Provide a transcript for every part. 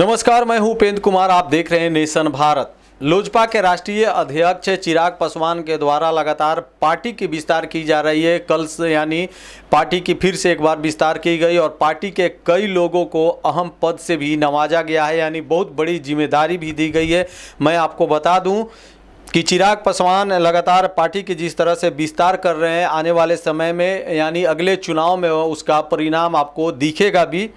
नमस्कार मैं हूं उपेंद्र कुमार आप देख रहे हैं नेशन भारत लोजपा के राष्ट्रीय अध्यक्ष चिराग पासवान के द्वारा लगातार पार्टी की विस्तार की जा रही है कल से यानी पार्टी की फिर से एक बार विस्तार की गई और पार्टी के कई लोगों को अहम पद से भी नवाजा गया है यानी बहुत बड़ी जिम्मेदारी भी दी गई है मैं आपको बता दूँ कि चिराग पासवान लगातार पार्टी की जिस तरह से विस्तार कर रहे हैं आने वाले समय में यानी अगले चुनाव में उसका परिणाम आपको दिखेगा भी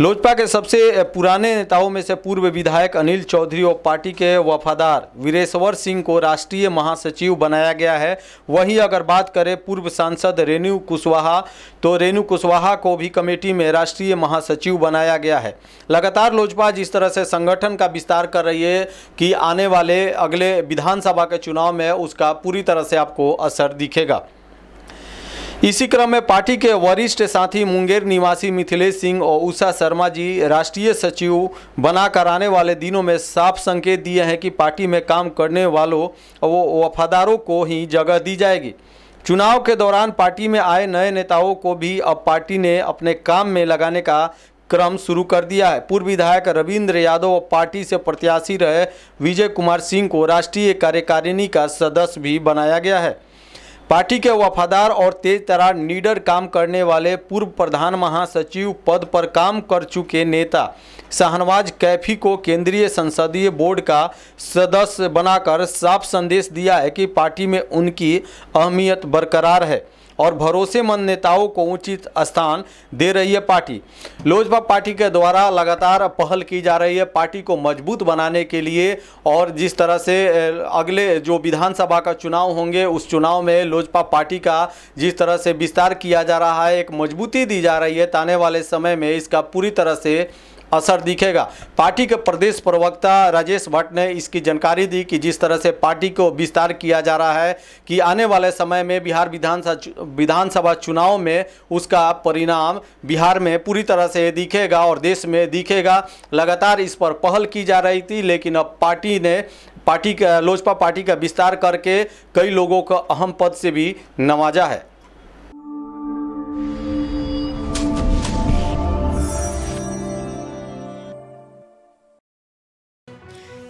लोजपा के सबसे पुराने नेताओं में से पूर्व विधायक अनिल चौधरी और पार्टी के वफादार वीरेश्वर सिंह को राष्ट्रीय महासचिव बनाया गया है वहीं अगर बात करें पूर्व सांसद रेणु कुशवाहा तो रेणु कुशवाहा को भी कमेटी में राष्ट्रीय महासचिव बनाया गया है लगातार लोजपा जिस तरह से संगठन का विस्तार कर रही है कि आने वाले अगले विधानसभा के चुनाव में उसका पूरी तरह से आपको असर दिखेगा इसी क्रम में पार्टी के वरिष्ठ साथी मुंगेर निवासी मिथिलेश सिंह और उषा शर्मा जी राष्ट्रीय सचिव बनाकर आने वाले दिनों में साफ संकेत दिए हैं कि पार्टी में काम करने वालों और वफादारों को ही जगह दी जाएगी चुनाव के दौरान पार्टी में आए नए नेताओं को भी अब पार्टी ने अपने काम में लगाने का क्रम शुरू कर दिया है पूर्व विधायक रविंद्र यादव और पार्टी से प्रत्याशी रहे विजय कुमार सिंह को राष्ट्रीय कार्यकारिणी का सदस्य भी बनाया गया है पार्टी के वफादार और तेज तरार नीडर काम करने वाले पूर्व प्रधान महासचिव पद पर काम कर चुके नेता शाहनवाज कैफी को केंद्रीय संसदीय बोर्ड का सदस्य बनाकर साफ संदेश दिया है कि पार्टी में उनकी अहमियत बरकरार है और भरोसेमंद नेताओं को उचित स्थान दे रही है पार्टी लोजपा पार्टी के द्वारा लगातार पहल की जा रही है पार्टी को मजबूत बनाने के लिए और जिस तरह से अगले जो विधानसभा का चुनाव होंगे उस चुनाव में लोजपा पार्टी का जिस तरह से विस्तार किया जा रहा है एक मजबूती दी जा रही है ताने वाले समय में इसका पूरी तरह से असर दिखेगा पार्टी के प्रदेश प्रवक्ता राजेश भट्ट ने इसकी जानकारी दी कि जिस तरह से पार्टी को विस्तार किया जा रहा है कि आने वाले समय में बिहार विधानसभा विधानसभा चुनाव में उसका परिणाम बिहार में पूरी तरह से दिखेगा और देश में दिखेगा लगातार इस पर पहल की जा रही थी लेकिन अब पार्टी ने पार्टी का लोजपा पार्टी का विस्तार करके कई लोगों को अहम पद से भी नवाजा है